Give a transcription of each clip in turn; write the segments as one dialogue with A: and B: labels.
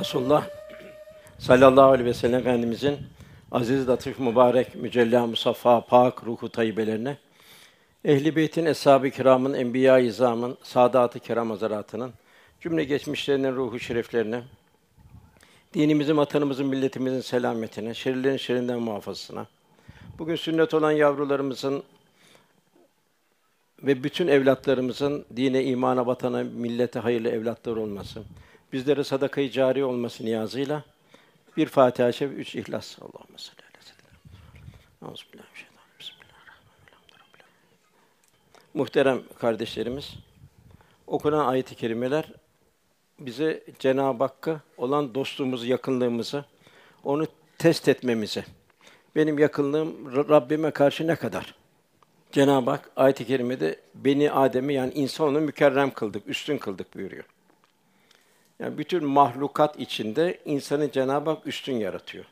A: Resulullah sallallahu aleyhi ve sellem Efendimizin aziz, latif, mübarek, mücella, musaffa, pak ruhu tayyibelerine, Ehli Beyt'in, Eshab-ı Kiram'ın, Enbiya-i İzam'ın, Sadat-ı Kiram Hazaratı'nın, cümle geçmişlerinin ruhu şereflerine, dinimizin, vatanımızın, milletimizin selametine, şerlerin şerinden muhafazasına, bugün sünnet olan yavrularımızın ve bütün evlatlarımızın dine, imana, vatana, millete hayırlı evlatlar olması, Bizlere sadakayı cari olması niyazıyla bir Fatiha-i üç İhlas. Allahümme salli ala Muhterem kardeşlerimiz, okunan ayet-i kerimeler bize Cenab-ı Hakk'a olan dostluğumuzu, yakınlığımızı, onu test etmemizi, benim yakınlığım Rabbime karşı ne kadar? Cenab-ı Hak ayet-i kerimede beni Adem'i yani insanı mükerrem kıldık, üstün kıldık buyuruyor. Yani bütün mahlukat içinde insanı Cenab-ı Hak üstün yaratıyor.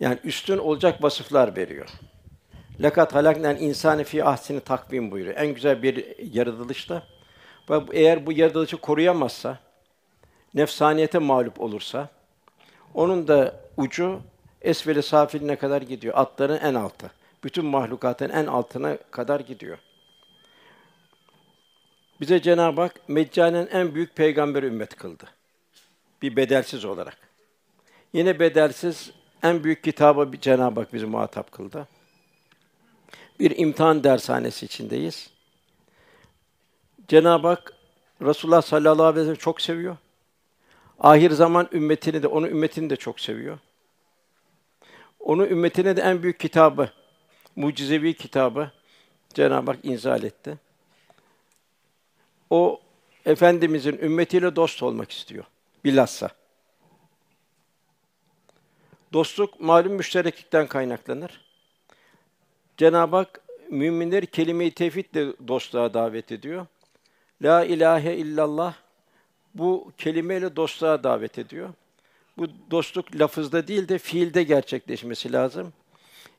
A: Yani üstün olacak vasıflar veriyor. Lekat halaknel insani fi ahsini takvim buyuruyor. En güzel bir yaratılışta ve eğer bu yaratılışı koruyamazsa, nefsaniyete mağlup olursa onun da ucu esveli safiline kadar gidiyor. Atların en altı. Bütün mahlukatın en altına kadar gidiyor. Bize Cenab-ı Hak meccanen en büyük peygamber ümmet kıldı. Bir bedelsiz olarak. Yine bedelsiz en büyük kitabı Cenab-ı Hak bizi muhatap kıldı. Bir imtihan dershanesi içindeyiz. Cenab-ı Hak Resulullah sallallahu aleyhi ve sellem çok seviyor. Ahir zaman ümmetini de, onun ümmetini de çok seviyor. Onun ümmetine de en büyük kitabı, mucizevi kitabı Cenab-ı Hak inzal etti o Efendimizin ümmetiyle dost olmak istiyor. Bilhassa. Dostluk malum müştereklikten kaynaklanır. Cenab-ı Hak müminleri kelime-i tevhidle dostluğa davet ediyor. La ilahe illallah bu kelimeyle dostluğa davet ediyor. Bu dostluk lafızda değil de fiilde gerçekleşmesi lazım.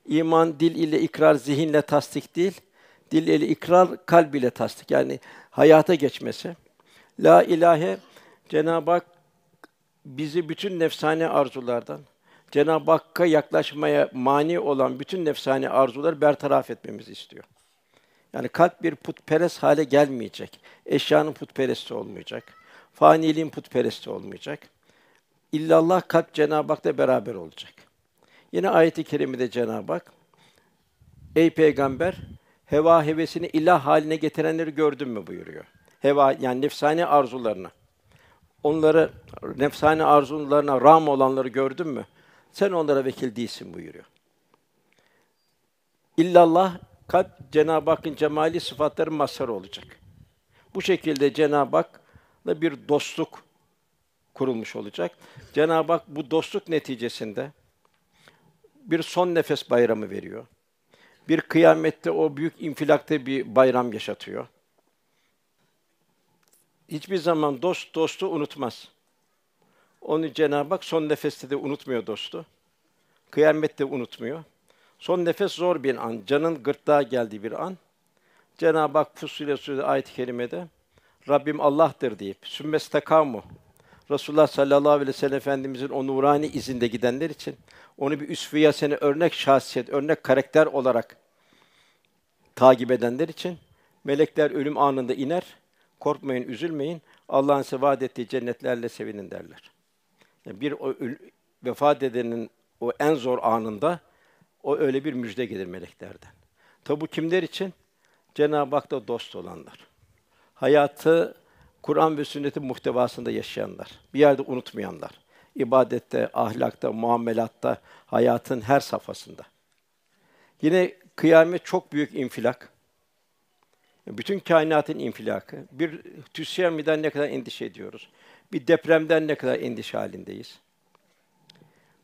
A: İman dil ile ikrar, zihinle tasdik değil. Dil ile ikrar, kalb ile tasdik. Yani hayata geçmesi. La ilahe Cenab-ı Hak bizi bütün nefsane arzulardan, Cenab-ı Hakk'a yaklaşmaya mani olan bütün nefsane arzuları bertaraf etmemizi istiyor. Yani kalp bir putperest hale gelmeyecek. Eşyanın putperesti olmayacak. Faniliğin putperesti olmayacak. İllallah kalp Cenab-ı Hak'la beraber olacak. Yine ayet-i kerimede Cenab-ı Hak Ey peygamber heva hevesini ilah haline getirenleri gördün mü buyuruyor. Heva yani nefsani arzularını. Onları nefsani arzularına ram olanları gördün mü? Sen onlara vekil değilsin buyuruyor. İllallah kat Cenab-ı Hakk'ın cemali sıfatları mazhar olacak. Bu şekilde Cenab-ı Hak'la bir dostluk kurulmuş olacak. Cenab-ı Hak bu dostluk neticesinde bir son nefes bayramı veriyor bir kıyamette o büyük infilakta bir bayram yaşatıyor. Hiçbir zaman dost dostu unutmaz. Onu Cenab-ı Hak son nefeste de unutmuyor dostu. Kıyamette unutmuyor. Son nefes zor bir an, canın gırtlağa geldiği bir an. Cenab-ı Hak Fussilet Suresi ayet-i kerimede Rabbim Allah'tır deyip sümmestakamu Resulullah sallallahu aleyhi ve sellem Efendimizin o nurani izinde gidenler için onu bir üsviye seni örnek şahsiyet, örnek karakter olarak takip edenler için melekler ölüm anında iner. Korkmayın, üzülmeyin. Allah'ın size vaat ettiği cennetlerle sevinin derler. Yani bir o vefat edenin o en zor anında o öyle bir müjde gelir meleklerden. Tabu kimler için? Cenab-ı Hak'ta dost olanlar. Hayatı Kur'an ve sünnetin muhtevasında yaşayanlar, bir yerde unutmayanlar, ibadette, ahlakta, muamelatta, hayatın her safhasında. Yine kıyamet çok büyük infilak. Bütün kainatın infilakı. Bir tsunami'den ne kadar endişe ediyoruz. Bir depremden ne kadar endişe halindeyiz.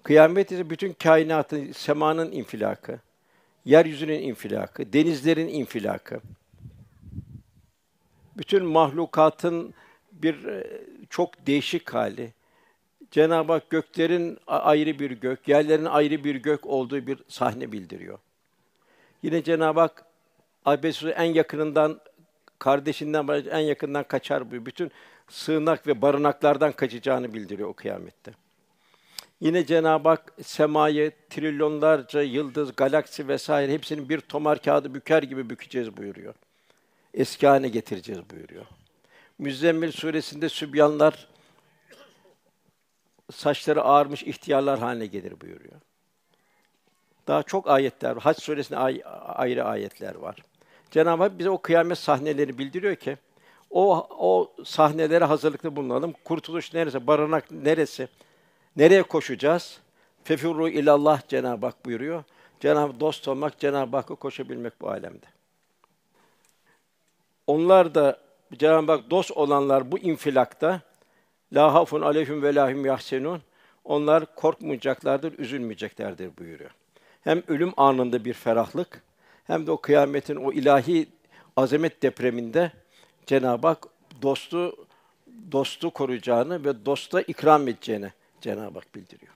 A: Kıyamet ise bütün kainatın, semanın infilakı, yeryüzünün infilakı, denizlerin infilakı, bütün mahlukatın bir e, çok değişik hali. Cenab-ı Hak göklerin ayrı bir gök, yerlerin ayrı bir gök olduğu bir sahne bildiriyor. Yine Cenab-ı Hak abesü en yakınından kardeşinden en yakından kaçar bu. Bütün sığınak ve barınaklardan kaçacağını bildiriyor o kıyamette. Yine Cenab-ı Hak semayı trilyonlarca yıldız, galaksi vesaire hepsinin bir tomar kağıdı büker gibi bükeceğiz buyuruyor eski haline getireceğiz buyuruyor. Müzzemmil suresinde sübyanlar saçları ağarmış ihtiyarlar haline gelir buyuruyor. Daha çok ayetler var. Hac suresinde ay- ayrı ayetler var. Cenab-ı Hak bize o kıyamet sahnelerini bildiriyor ki o o sahnelere hazırlıklı bulunalım. Kurtuluş neresi? Barınak neresi? Nereye koşacağız? Fefirru ilallah Cenab-ı Hak buyuruyor. Cenab-ı dost olmak, Cenab-ı Hakk'a koşabilmek bu alemde. Onlar da Cenab-ı Hak dost olanlar bu infilakta la hafun aleyhim ve lahim yahsenun onlar korkmayacaklardır, üzülmeyeceklerdir buyuruyor. Hem ölüm anında bir ferahlık hem de o kıyametin o ilahi azamet depreminde Cenab-ı Hak dostu dostu koruyacağını ve dosta ikram edeceğini Cenab-ı Hak bildiriyor.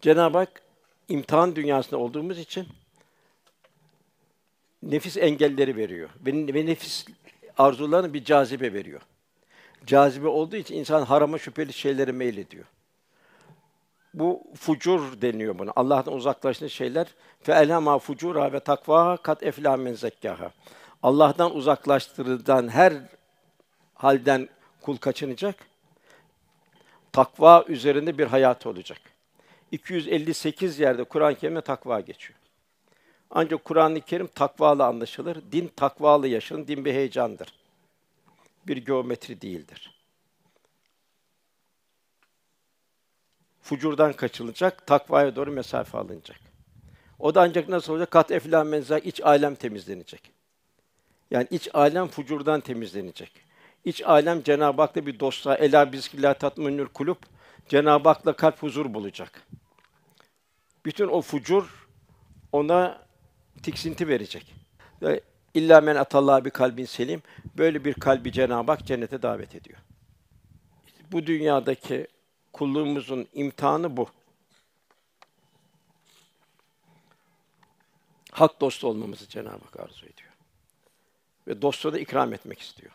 A: Cenab-ı Hak imtihan dünyasında olduğumuz için nefis engelleri veriyor. Ve, ve nefis arzularına bir cazibe veriyor. Cazibe olduğu için insan harama şüpheli şeylere meylediyor. Bu fucur deniyor buna. Allah'tan uzaklaştığı şeyler fe elhama fucura ve takva kat efla men zekkaha. Allah'tan uzaklaştırılan her halden kul kaçınacak. Takva üzerinde bir hayat olacak. 258 yerde Kur'an-ı Kerim'e takva geçiyor. Ancak Kur'an-ı Kerim takvalı anlaşılır. Din takvalı yaşanır. Din bir heyecandır. Bir geometri değildir. Fucurdan kaçılacak, takvaya doğru mesafe alınacak. O da ancak nasıl olacak? Kat eflan menza iç alem temizlenecek. Yani iç alem fucurdan temizlenecek. İç alem Cenab-ı Hak'la bir dostluğa, ela bizkillah tatminül kulüp, Cenab-ı Hak'la kalp huzur bulacak. Bütün o fucur ona tiksinti verecek. İlla men atallah bir kalbin selim. Böyle bir kalbi Cenab-ı Hak cennete davet ediyor. bu dünyadaki kulluğumuzun imtihanı bu. Hak dostu olmamızı Cenab-ı Hak arzu ediyor. Ve dostu da ikram etmek istiyor.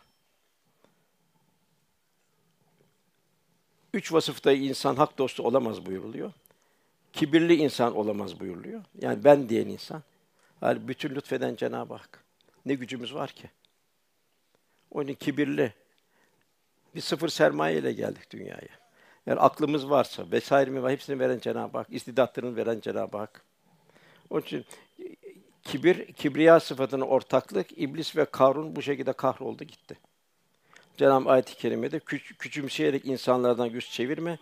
A: Üç vasıfta insan hak dostu olamaz buyuruluyor. Kibirli insan olamaz buyuruluyor. Yani ben diyen insan. Halbuki bütün lütfeden Cenab-ı Hak. Ne gücümüz var ki? Onun kibirli. Bir sıfır sermaye ile geldik dünyaya. Yani aklımız varsa vesaire mi var hepsini veren Cenab-ı Hak, istidatlarını veren Cenab-ı Hak. Onun için kibir, kibriya sıfatına ortaklık, iblis ve Karun bu şekilde kahroldu gitti. Cenab-ı ayet-i kerimede küç- küçümseyerek insanlardan yüz çevirme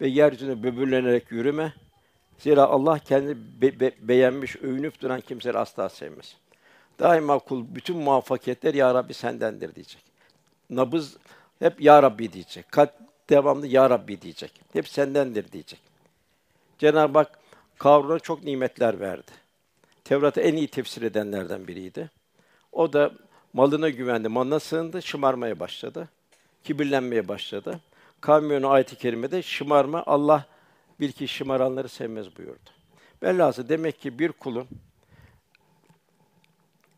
A: ve yeryüzüne böbürlenerek yürüme. Zira Allah kendi be- be- beğenmiş, övünüp duran kimseleri asla sevmez. Daima kul bütün muvaffakiyetler ya Rabbi sendendir diyecek. Nabız hep ya Rabbi diyecek. Kalp devamlı ya Rabbi diyecek. Hep sendendir diyecek. Cenab-ı Hak Karun'a çok nimetler verdi. Tevrat'ı en iyi tefsir edenlerden biriydi. O da malına güvendi, malına sığındı, şımarmaya başladı. Kibirlenmeye başladı. Kamyonu ayet-i kerimede şımarma Allah bir kişi şımaranları sevmez buyurdu. Bellası demek ki bir kulun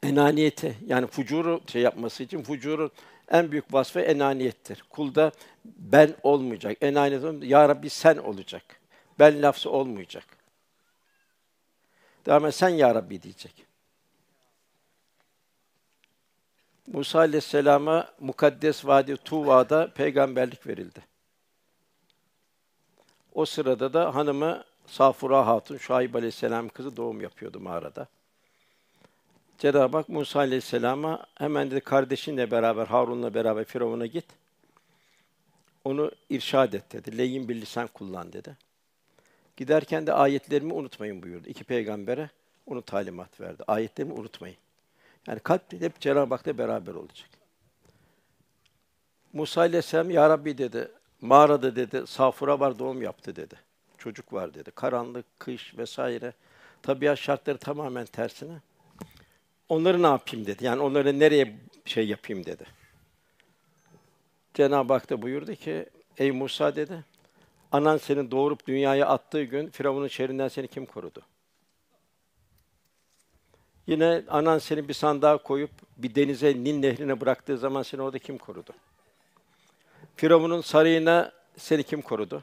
A: enaniyeti yani fucuru şey yapması için fucurun en büyük vasfı enaniyettir. Kulda ben olmayacak. Enaniyet olmayacak. Ya Rabbi sen olacak. Ben lafzı olmayacak. Devam sen ya Rabbi diyecek. Musa Aleyhisselam'a mukaddes vadi Tuva'da peygamberlik verildi. O sırada da hanımı Safura Hatun, Şuayb Aleyhisselam kızı doğum yapıyordu mağarada. Cenab-ı Hak Musa Aleyhisselam'a hemen dedi kardeşinle beraber, Harun'la beraber Firavun'a git. Onu irşad et dedi. Leyin bir lisan kullan dedi. Giderken de ayetlerimi unutmayın buyurdu. İki peygambere onu talimat verdi. Ayetlerimi unutmayın. Yani kalp hep Cenab-ı Hak'la beraber olacak. Musa Aleyhisselam, Ya Rabbi dedi, Mağarada dedi, safura var doğum yaptı dedi. Çocuk var dedi. Karanlık, kış vesaire. Tabiat şartları tamamen tersine. Onları ne yapayım dedi. Yani onları nereye şey yapayım dedi. Cenab-ı Hak da buyurdu ki, ey Musa dedi, anan seni doğurup dünyaya attığı gün Firavun'un şehrinden seni kim korudu? Yine anan seni bir sandığa koyup bir denize, Nil nehrine bıraktığı zaman seni orada kim korudu? Firavun'un sarayına seni kim korudu?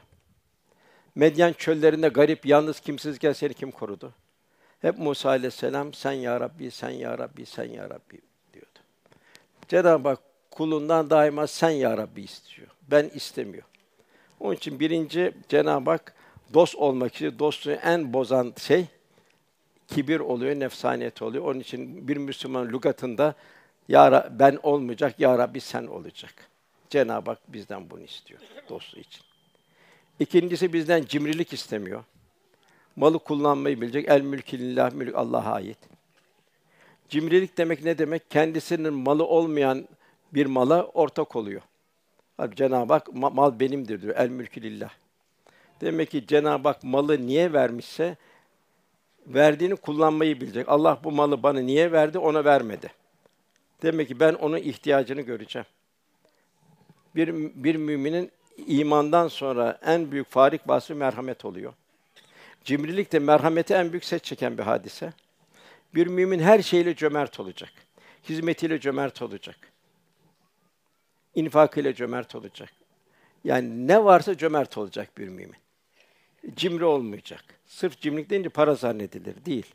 A: Medyen çöllerinde garip, yalnız, kimsizken seni kim korudu? Hep Musa aleyhisselam sen ya Rabbi, sen ya Rabbi, sen ya Rabbi diyordu. Cenab-ı Hak kulundan daima sen ya Rabbi istiyor. Ben istemiyor. Onun için birinci Cenab-ı Hak dost olmak için dostluğu en bozan şey kibir oluyor, nefsaniyet oluyor. Onun için bir Müslüman lügatında ya ben olmayacak, ya Rabbi sen olacak. Cenab-ı Hak bizden bunu istiyor dostu için. İkincisi bizden cimrilik istemiyor. Malı kullanmayı bilecek. El mülkü lillah mülk Allah'a ait. Cimrilik demek ne demek? Kendisinin malı olmayan bir mala ortak oluyor. Halbuki Cenab-ı Hak mal benimdir diyor. El mülkü lillah. Demek ki Cenab-ı Hak malı niye vermişse verdiğini kullanmayı bilecek. Allah bu malı bana niye verdi? Ona vermedi. Demek ki ben onun ihtiyacını göreceğim bir, bir müminin imandan sonra en büyük farik vasfı merhamet oluyor. Cimrilik de merhameti en büyük set çeken bir hadise. Bir mümin her şeyle cömert olacak. Hizmetiyle cömert olacak. İnfakıyla cömert olacak. Yani ne varsa cömert olacak bir mümin. Cimri olmayacak. Sırf cimrilik deyince para zannedilir. Değil.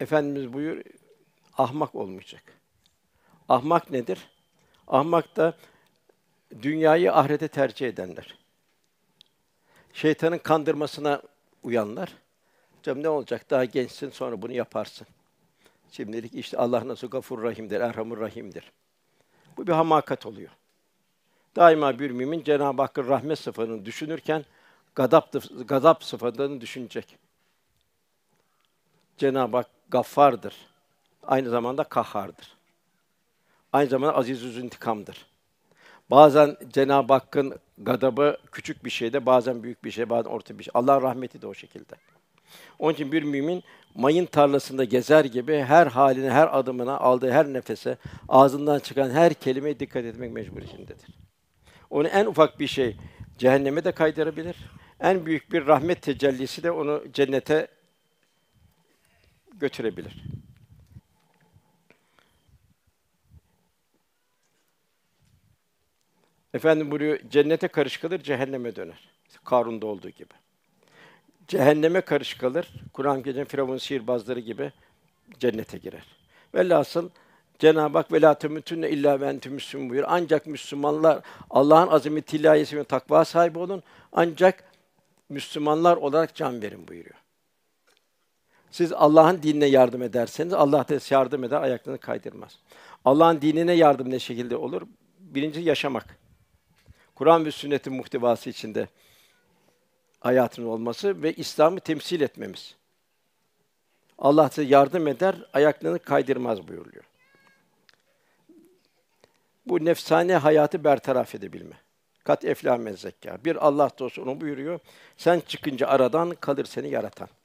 A: Efendimiz buyur, ahmak olmayacak. Ahmak nedir? Ahmak da dünyayı ahirete tercih edenler. Şeytanın kandırmasına uyanlar. Canım ne olacak? Daha gençsin sonra bunu yaparsın. Şimdilik işte Allah nasıl gafur rahimdir, erhamur rahimdir. Bu bir hamakat oluyor. Daima bir mümin Cenab-ı Hakk'ın rahmet sıfatını düşünürken gadap, gadap sıfatını düşünecek. Cenab-ı Hak gaffardır. Aynı zamanda Kahardır aynı zamanda azizüz intikamdır. Bazen Cenab-ı Hakk'ın gadabı küçük bir şeyde, bazen büyük bir şey, bazen orta bir şey. Allah'ın rahmeti de o şekilde. Onun için bir mümin mayın tarlasında gezer gibi her haline, her adımına, aldığı her nefese, ağzından çıkan her kelimeye dikkat etmek mecburiyetindedir. Onu en ufak bir şey cehenneme de kaydırabilir. En büyük bir rahmet tecellisi de onu cennete götürebilir. Efendim buyuruyor, cennete karış kalır, cehenneme döner. Karun'da olduğu gibi. Cehenneme karış kalır, Kur'an-ı Kerim Firavun sihirbazları gibi cennete girer. Velhasıl Cenab-ı Hak velâ temütünne illâ ventü müslüm buyur. Ancak Müslümanlar Allah'ın azimeti ilahiyesi ve takva sahibi olun. Ancak Müslümanlar olarak can verin buyuruyor. Siz Allah'ın dinine yardım ederseniz Allah da yardım eder, ayaklarını kaydırmaz. Allah'ın dinine yardım ne şekilde olur? Birinci yaşamak. Kur'an ve sünnetin muhtevası içinde hayatın olması ve İslam'ı temsil etmemiz. Allah size yardım eder, ayaklarını kaydırmaz buyuruyor. Bu nefsane hayatı bertaraf edebilme. Kat efla mezzekka. Bir Allah dostu onu buyuruyor. Sen çıkınca aradan kalır seni yaratan.